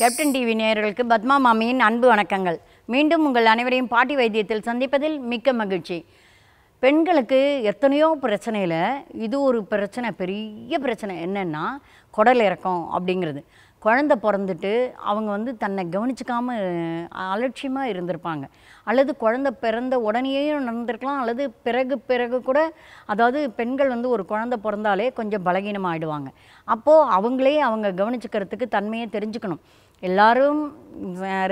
captain TV நேயர்களுக்கு பத்மா மாமியின் அன்பு வணக்கங்கள் மீண்டும் உங்கள் அனைவரையும் பாட்டி வைத்தியத்தில் சந்திப்பதில் மிக்க மகிழ்ச்சி பெண்களுக்கு எத்தனையோ பிரச்சனையில் இது ஒரு பிரச்சனை பெரிய பிரச்சனை என்னென்னா குடல் இறக்கம் அப்படிங்கிறது குழந்த பிறந்துட்டு அவங்க வந்து தன்னை கவனிச்சிக்காமல் அலட்சியமாக இருந்திருப்பாங்க அல்லது குழந்த பிறந்த உடனேயும் நடந்திருக்கலாம் அல்லது பிறகு பிறகு கூட அதாவது பெண்கள் வந்து ஒரு குழந்த பிறந்தாலே கொஞ்சம் பலகீனம் ஆகிடுவாங்க அப்போது அவங்களே அவங்க கவனிச்சுக்கிறதுக்கு தன்மையை தெரிஞ்சுக்கணும் எல்லாரும்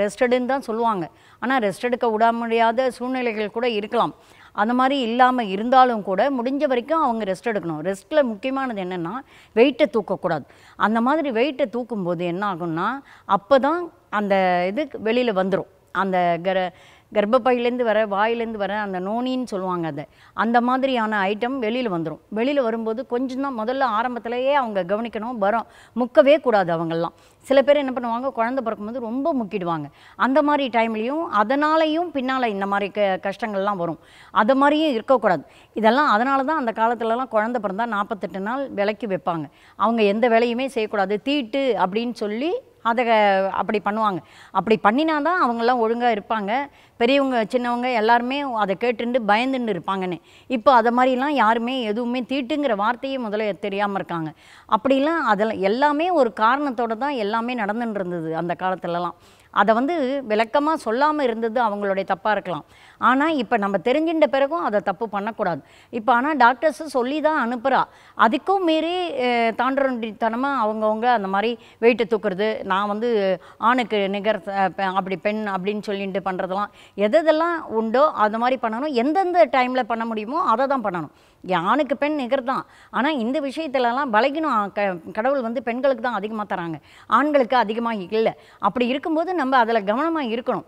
ரெஸ்டடுன்னு தான் சொல்லுவாங்க ஆனால் ரெஸ்ட் எடுக்க விட முடியாத சூழ்நிலைகள் கூட இருக்கலாம் அந்த மாதிரி இல்லாமல் இருந்தாலும் கூட முடிஞ்ச வரைக்கும் அவங்க ரெஸ்ட் எடுக்கணும் ரெஸ்ட்டில் முக்கியமானது என்னென்னா வெயிட்டை தூக்கக்கூடாது அந்த மாதிரி வெயிட்டை தூக்கும்போது என்ன ஆகும்னா அப்போ தான் அந்த இது வெளியில் வந்துடும் அந்த கர கர்ப்பப்பையிலேருந்து வர வாயிலேருந்து வர அந்த நோனின்னு சொல்லுவாங்க அதை அந்த மாதிரியான ஐட்டம் வெளியில் வந்துடும் வெளியில் வரும்போது கொஞ்சம் தான் முதல்ல ஆரம்பத்திலேயே அவங்க கவனிக்கணும் வரோம் முக்கவே கூடாது அவங்கெல்லாம் சில பேர் என்ன பண்ணுவாங்க குழந்தை பிறக்கும்போது ரொம்ப முக்கிடுவாங்க அந்த மாதிரி டைம்லேயும் அதனாலையும் பின்னால் இந்த மாதிரி க கஷ்டங்கள்லாம் வரும் அது மாதிரியும் இருக்கக்கூடாது இதெல்லாம் அதனால தான் அந்த காலத்துலலாம் குழந்தை பிறந்தால் நாற்பத்தெட்டு நாள் விலைக்கு வைப்பாங்க அவங்க எந்த வேலையுமே செய்யக்கூடாது தீட்டு அப்படின்னு சொல்லி அதை அப்படி பண்ணுவாங்க அப்படி பண்ணினா தான் அவங்கெல்லாம் ஒழுங்காக இருப்பாங்க பெரியவங்க சின்னவங்க எல்லாருமே அதை கேட்டுண்டு பயந்துன்னு இருப்பாங்கன்னு இப்போ அதை மாதிரிலாம் யாருமே எதுவுமே தீட்டுங்கிற வார்த்தையே முதல்ல தெரியாமல் இருக்காங்க அப்படிலாம் அதில் எல்லாமே ஒரு காரணத்தோடு தான் எல்லாமே நடந்துட்டு இருந்தது அந்த காலத்துலலாம் அதை வந்து விளக்கமாக சொல்லாமல் இருந்தது அவங்களுடைய தப்பாக இருக்கலாம் ஆனால் இப்போ நம்ம தெரிஞ்சின்ற பிறகும் அதை தப்பு பண்ணக்கூடாது இப்போ ஆனால் டாக்டர்ஸு சொல்லி தான் அனுப்புகிறா அதுக்கும் மீறி தாண்டனித்தனமாக அவங்கவுங்க அந்த மாதிரி வெயிட்டை தூக்குறது நான் வந்து ஆணுக்கு நிகர் அப்படி பெண் அப்படின்னு சொல்லிட்டு பண்ணுறதெல்லாம் எதெல்லாம் உண்டோ அது மாதிரி பண்ணணும் எந்தெந்த டைமில் பண்ண முடியுமோ அதை தான் பண்ணணும் ஆணுக்கு பெண் நிகர் தான் ஆனால் இந்த விஷயத்துலலாம் பலகினம் க கடவுள் வந்து பெண்களுக்கு தான் அதிகமாக தராங்க ஆண்களுக்கு அதிகமாக இல்லை அப்படி இருக்கும்போது நம்ம அதில் கவனமாக இருக்கணும்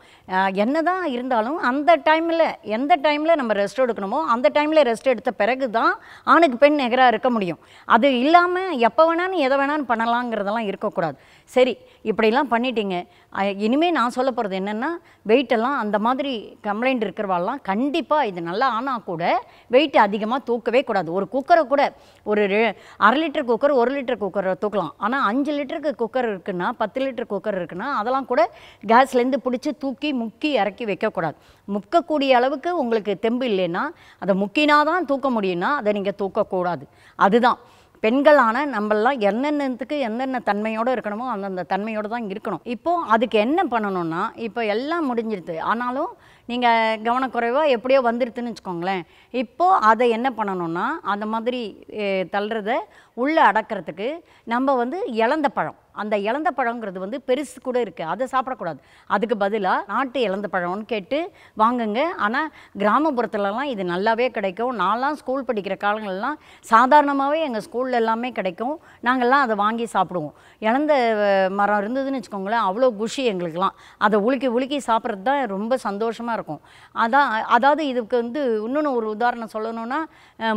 என்ன தான் இருந்தாலும் அந்த டைமில் எந்த டைமில் நம்ம ரெஸ்ட் எடுக்கணுமோ அந்த டைமில் ரெஸ்ட் எடுத்த பிறகு தான் ஆணுக்கு பெண் நிகராக இருக்க முடியும் அது இல்லாமல் எப்போ வேணாலும் எதை வேணாலும் பண்ணலாங்கிறதெல்லாம் இருக்கக்கூடாது சரி இப்படிலாம் பண்ணிட்டீங்க இனிமேல் நான் சொல்ல போகிறது என்னென்னா வெயிட்டெல்லாம் அந்த மாதிரி கம்ப்ளைண்ட் இருக்கிறவாள்லாம் கண்டிப்பாக இது நல்லா ஆனால் கூட வெயிட்டு அதிகமாக தூக்கவே கூடாது ஒரு குக்கரை கூட ஒரு அரை லிட்டர் குக்கர் ஒரு லிட்டர் குக்கரை தூக்கலாம் ஆனால் அஞ்சு லிட்டருக்கு குக்கர் இருக்குன்னா பத்து லிட்டர் குக்கர் இருக்குன்னா அதெல்லாம் கூட கேஸ்லேருந்து பிடிச்சி தூக்கி முக்கி இறக்கி வைக்கக்கூடாது முக்கக்கூடிய அளவுக்கு உங்களுக்கு தெம்பு இல்லைன்னா அதை முக்கினா தான் தூக்க முடியும்னா அதை நீங்கள் தூக்கக்கூடாது அதுதான் பெண்களான நம்மளாம் என்னென்னத்துக்கு என்னென்ன தன்மையோடு இருக்கணுமோ அந்தந்த தன்மையோடு தான் இருக்கணும் இப்போது அதுக்கு என்ன பண்ணணும்னா இப்போ எல்லாம் முடிஞ்சிருது ஆனாலும் நீங்கள் கவனக்குறைவாக எப்படியோ வந்துருதுன்னு வச்சுக்கோங்களேன் இப்போது அதை என்ன பண்ணணும்னா அந்த மாதிரி தள்ளுறத உள்ளே அடக்கிறதுக்கு நம்ம வந்து இழந்த பழம் அந்த இழந்த பழங்கிறது வந்து பெருசு கூட இருக்குது அதை சாப்பிடக்கூடாது அதுக்கு பதிலாக நாட்டு இழந்த பழம்னு கேட்டு வாங்குங்க ஆனால் கிராமப்புறத்துலலாம் இது நல்லாவே கிடைக்கும் நான்லாம் ஸ்கூல் படிக்கிற காலங்கள்லாம் சாதாரணமாகவே எங்கள் ஸ்கூலில் எல்லாமே கிடைக்கும் நாங்கள்லாம் அதை வாங்கி சாப்பிடுவோம் இழந்த மரம் இருந்ததுன்னு வச்சுக்கோங்களேன் அவ்வளோ குஷி எங்களுக்கெல்லாம் அதை உலுக்கி உலுக்கி சாப்பிட்றது தான் ரொம்ப சந்தோஷமாக இருக்கும் அதான் அதாவது இதுக்கு வந்து இன்னொன்று ஒரு உதாரணம் சொல்லணும்னா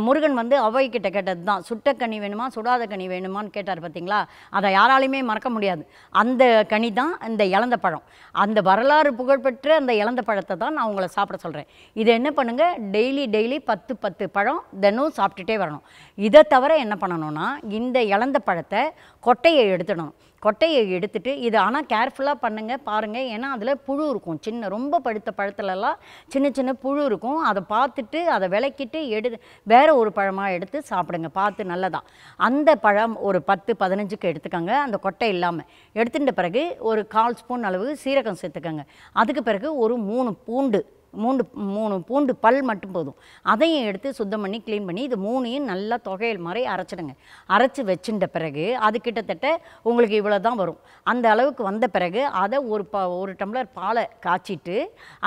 முருகன் வந்து அவைக்கிட்ட கேட்டது தான் சுட்ட கனி வேணுமா சுடாத கனி வேணுமான்னு கேட்டார் பார்த்தீங்களா அதை யாராலையுமே மறக்க முடியாது அந்த கனி தான் இந்த இழந்த பழம் அந்த வரலாறு புகழ்பெற்ற அந்த இழந்த பழத்தை தான் நான் உங்களை சாப்பிட சொல்கிறேன் இதை என்ன பண்ணுங்கள் டெய்லி டெய்லி பத்து பத்து பழம் தினமும் சாப்பிட்டுட்டே வரணும் இதை தவிர என்ன பண்ணணும்னா இந்த இழந்த பழத்தை கொட்டையை எடுத்துடணும் கொட்டையை எடுத்துட்டு இது ஆனால் கேர்ஃபுல்லாக பண்ணுங்கள் பாருங்கள் ஏன்னா அதில் புழு இருக்கும் சின்ன ரொம்ப படுத்த பழத்துலலாம் சின்ன சின்ன புழு இருக்கும் அதை பார்த்துட்டு அதை விளக்கிட்டு எடு வேறு ஒரு பழமாக எடுத்து சாப்பிடுங்க பார்த்து நல்லதாக அந்த பழம் ஒரு பத்து பதினஞ்சுக்கு எடுத்துக்கோங்க அந்த கொட்டை இல்லாமல் எடுத்துட்ட பிறகு ஒரு கால் ஸ்பூன் அளவு சீரகம் சேர்த்துக்கோங்க அதுக்கு பிறகு ஒரு மூணு பூண்டு மூணு மூணு பூண்டு பல் மட்டும் போதும் அதையும் எடுத்து சுத்தம் பண்ணி க்ளீன் பண்ணி இது மூணையும் நல்லா தொகையல் மாதிரி அரைச்சிடுங்க அரைச்சி வச்சுட்ட பிறகு அது கிட்டத்தட்ட உங்களுக்கு இவ்வளோ தான் வரும் அந்த அளவுக்கு வந்த பிறகு அதை ஒரு ப ஒரு டம்ளர் பாலை காய்ச்சிட்டு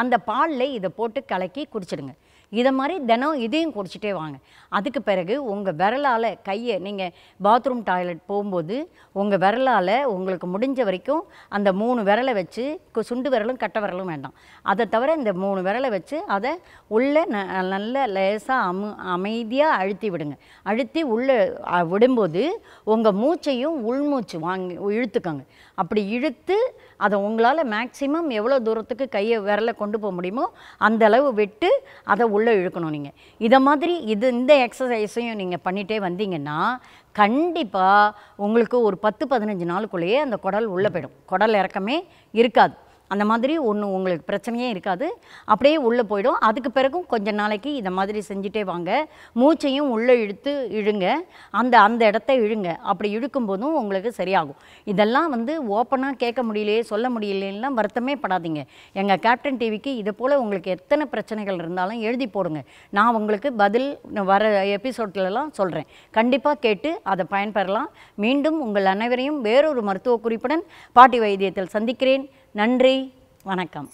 அந்த பாலில் இதை போட்டு கலக்கி குடிச்சிடுங்க இதை மாதிரி தினம் இதையும் குடிச்சிட்டே வாங்க அதுக்கு பிறகு உங்கள் விரலால் கையை நீங்கள் பாத்ரூம் டாய்லெட் போகும்போது உங்கள் விரலால் உங்களுக்கு முடிஞ்ச வரைக்கும் அந்த மூணு விரலை வச்சு சுண்டு விரலும் கட்ட விரலும் வேண்டாம் அதை தவிர இந்த மூணு விரலை வச்சு அதை உள்ளே ந நல்ல லேசாக அமு அமைதியாக அழுத்தி விடுங்க அழுத்தி உள்ளே விடும்போது உங்கள் மூச்சையும் உள்மூச்சு வாங்கி இழுத்துக்கோங்க அப்படி இழுத்து அதை உங்களால் மேக்சிமம் எவ்வளோ தூரத்துக்கு கையை விரலை கொண்டு போக முடியுமோ அந்தளவு விட்டு அதை உள்ளே இழுக்கணும் நீங்கள் இதை மாதிரி இது இந்த எக்ஸசைஸையும் நீங்கள் பண்ணிகிட்டே வந்தீங்கன்னா கண்டிப்பாக உங்களுக்கு ஒரு பத்து பதினஞ்சு நாளுக்குள்ளேயே அந்த குடல் உள்ளே போயிடும் குடல் இறக்கமே இருக்காது அந்த மாதிரி ஒன்றும் உங்களுக்கு பிரச்சனையே இருக்காது அப்படியே உள்ளே போயிடும் அதுக்கு பிறகும் கொஞ்ச நாளைக்கு இதை மாதிரி செஞ்சுட்டே வாங்க மூச்சையும் உள்ளே இழுத்து இழுங்க அந்த அந்த இடத்த இழுங்க அப்படி இழுக்கும் போதும் உங்களுக்கு சரியாகும் இதெல்லாம் வந்து ஓப்பனாக கேட்க முடியலையே சொல்ல முடியலையெல்லாம் வருத்தமே படாதீங்க எங்கள் கேப்டன் டிவிக்கு இதை போல் உங்களுக்கு எத்தனை பிரச்சனைகள் இருந்தாலும் எழுதி போடுங்க நான் உங்களுக்கு பதில் வர எபிசோட்லலாம் சொல்கிறேன் கண்டிப்பாக கேட்டு அதை பயன்பெறலாம் மீண்டும் உங்கள் அனைவரையும் வேறொரு மருத்துவ குறிப்புடன் பாட்டி வைத்தியத்தில் சந்திக்கிறேன் நன்றி வணக்கம்